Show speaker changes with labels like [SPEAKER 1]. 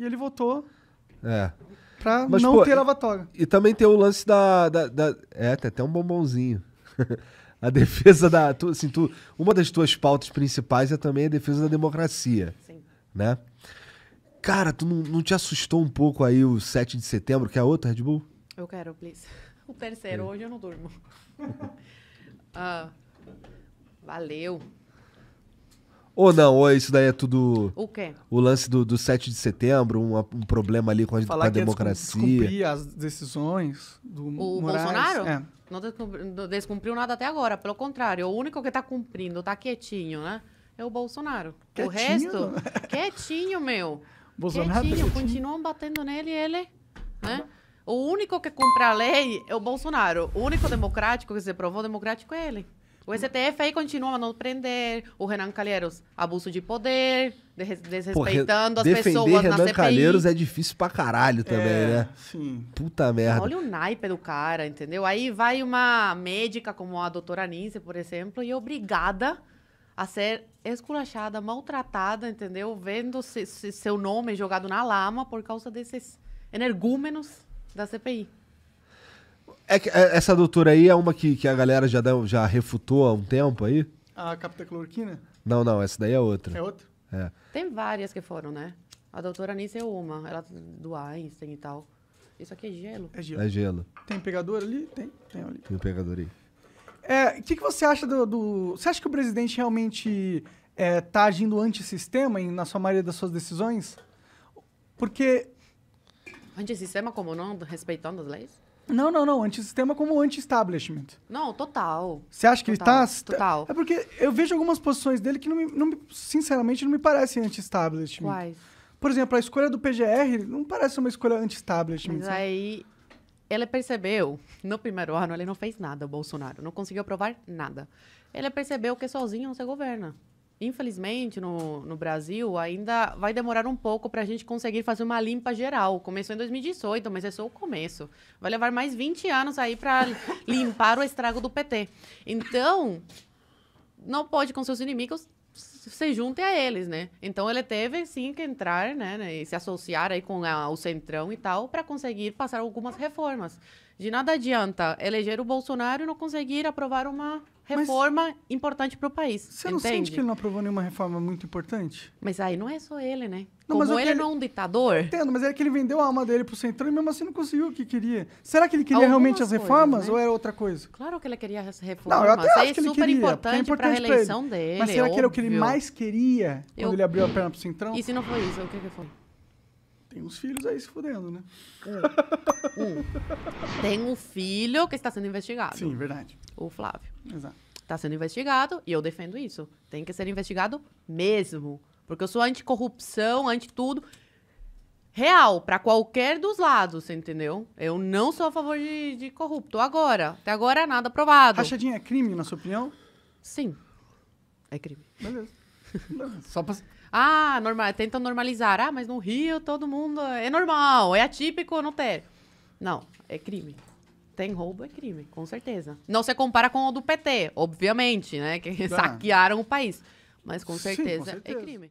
[SPEAKER 1] E ele votou é. pra Mas, não pô, ter lavatória. E, e também tem o lance da, da, da. É, tem até um bombonzinho. a defesa da. Tu, assim, tu, uma das tuas pautas principais é também a defesa da democracia. Sim. Né? Cara, tu não, não te assustou um pouco aí o 7 de setembro, que é outra Red Bull?
[SPEAKER 2] Eu quero, please. O terceiro, é. hoje eu não durmo. Ah, valeu.
[SPEAKER 1] Ou não, ou isso daí é tudo. O quê? O lance do, do 7 de setembro, um, um problema ali com a, Falar com a que democracia. as decisões do o Bolsonaro? É.
[SPEAKER 2] Não descumpriu, descumpriu nada até agora. Pelo contrário, é o único que está cumprindo, está quietinho, né? É o Bolsonaro. Quietinho? O resto, quietinho, meu. Bolsonaro quietinho, quietinho. continuam batendo nele ele, né? O único que cumpre a lei é o Bolsonaro. O único democrático que se provou democrático é ele. O STF aí continua mandando prender, o Renan Calheiros, abuso de poder, desrespeitando as pessoas Renan na CPI. Calheiros é
[SPEAKER 1] difícil pra caralho também, é, né? Sim. Puta merda. Olha
[SPEAKER 2] o naipe do cara, entendeu? Aí vai uma médica como a doutora Anísia, por exemplo, e é obrigada a ser esculachada, maltratada, entendeu? Vendo se, se seu nome é jogado na lama por causa desses energúmenos da CPI.
[SPEAKER 1] É que, é, essa doutora aí é uma que, que a galera já, já refutou há um tempo aí? A capitacloroquina? Não, não, essa daí é outra. É outra? É.
[SPEAKER 2] Tem várias que foram, né? A doutora nem é uma, ela do Einstein e tal. Isso aqui é gelo? É gelo. É gelo. Tem pegador
[SPEAKER 1] ali? Tem, tem ali. Tem pegador aí. É, o que, que você acha do, do, Você acha que o presidente realmente está é, agindo antissistema sistema na sua maioria das suas decisões? Porque.
[SPEAKER 2] Antissistema como não? Respeitando as leis?
[SPEAKER 1] Não, não, não. Antissistema como anti-establishment.
[SPEAKER 2] Não, total.
[SPEAKER 1] Você acha que total, ele tá. Total. É porque eu vejo algumas posições dele que, não me, não me, sinceramente, não me parecem anti-establishment. Quais? Por exemplo, a escolha do PGR não parece uma escolha anti-establishment. Mas né?
[SPEAKER 2] aí ele percebeu, no primeiro ano, ele não fez nada, o Bolsonaro. Não conseguiu aprovar nada. Ele percebeu que sozinho você governa. Infelizmente, no, no Brasil, ainda vai demorar um pouco para a gente conseguir fazer uma limpa geral. Começou em 2018, mas é só o começo. Vai levar mais 20 anos aí para limpar o estrago do PT. Então, não pode com seus inimigos se juntar a eles, né? Então ele teve sim que entrar, né, né e se associar aí com a, o centrão e tal para conseguir passar algumas reformas. De nada adianta eleger o Bolsonaro e não conseguir aprovar uma reforma Mas importante para o país. Você entende? não sente que ele não aprovou nenhuma reforma muito importante? Mas aí não é só ele, né? Não, Como ele, ele não é um
[SPEAKER 1] ditador. entendo, mas é que ele vendeu a alma dele pro Centrão e mesmo assim não conseguiu o que queria. Será que ele queria Algumas realmente as reformas coisas, né? ou era outra coisa?
[SPEAKER 2] Claro que ele queria as reformas. Não, eu até acho é que ele super queria, é importante, importante para a reeleição dele. Mas será óbvio. que era o que ele mais
[SPEAKER 1] queria quando eu... ele abriu a perna pro Centrão? E se não foi isso, o que, que foi? Tem uns filhos aí se fudendo, né? Hum. Hum. Tem um
[SPEAKER 2] filho que está sendo investigado. Sim, verdade. O Flávio. Exato. Está sendo investigado e eu defendo isso. Tem que ser investigado mesmo. Porque eu sou anticorrupção, anti-tudo. Real, para qualquer dos lados, entendeu? Eu não sou a favor de, de corrupto. Agora, até agora nada provado. Rachadinha é crime, na sua opinião? Sim. É crime. Beleza só pra... Ah, normal, tentam normalizar. Ah, mas no Rio todo mundo. É, é normal, é atípico, não tem. Não, é crime. Tem roubo, é crime, com certeza. Não se compara com o do PT, obviamente, né? Que tá. saquearam o país. Mas com certeza, Sim, com certeza. é crime.